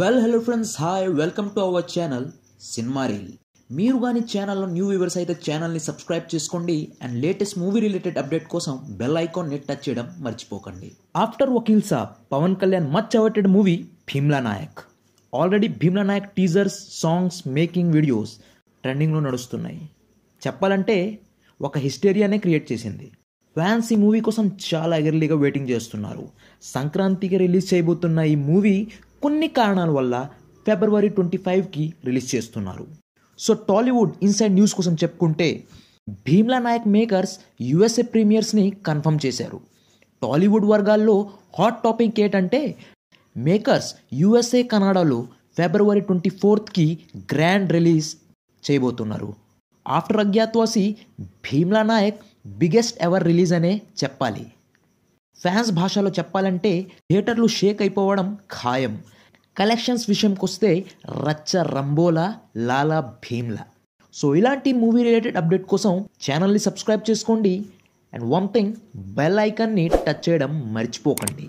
well hello friends hi welcome to our channel cinema reel మీరు కానీ ఛానల్లో new viewers అయితే ఛానల్ని సబ్స్క్రైబ్ చేసుకోండి and latest movie related update కోసం బెల్ ఐకాన్ నెట్ టచ్ చేయడం మర్చిపోకండి after Vakeel Saab Pawan Kalyan much awaited movie Bheemla Nayak already Bheemla Nayak teasers songs making videos ట్రెండింగ్లో నడుస్తున్నాయి చెప్పాలంటే ఒక హిస్టేరియానే క్రియేట్ చేసింది ఫ్యాన్స్ ఈ మూవీ కోసం చాలా ఎగర్లీగా వెయిటింగ్ చేస్తున్నారు సంక్రాంతికి రిలీజ్ చేయబోతున్న ఈ మూవీ కొన్ని కారణాల వల్ల ఫిబ్రవరి ట్వంటీ ఫైవ్కి రిలీజ్ చేస్తున్నారు సో టాలీవుడ్ ఇన్సైడ్ న్యూస్ కోసం చెప్పుకుంటే భీమ్లా నాయక్ మేకర్స్ యుఎస్ఏ ప్రీమియర్స్ని కన్ఫర్మ్ చేశారు టాలీవుడ్ వర్గాల్లో హాట్ టాపిక్ ఏంటంటే మేకర్స్ యుఎస్ఏ కనాడాలో ఫిబ్రవరి ట్వంటీ ఫోర్త్కి గ్రాండ్ రిలీజ్ చేయబోతున్నారు after Agnyaathavaasi Bheemla Nayak biggest ever release అనే చెప్పాలి ఫ్యాన్స్ భాషలో చెప్పాలంటే థియేటర్లు షేక్ అయిపోవడం ఖాయం కలెక్షన్స్ విషయంకి వస్తే రచ్చ రంబోలా లాలా భీమ్లా సో ఇలాంటి మూవీ రిలేటెడ్ అప్డేట్ కోసం ఛానల్ని సబ్స్క్రైబ్ చేసుకోండి అండ్ వన్ థింగ్ బెల్ ఐకాన్ని టచ్ చేయడం మర్చిపోకండి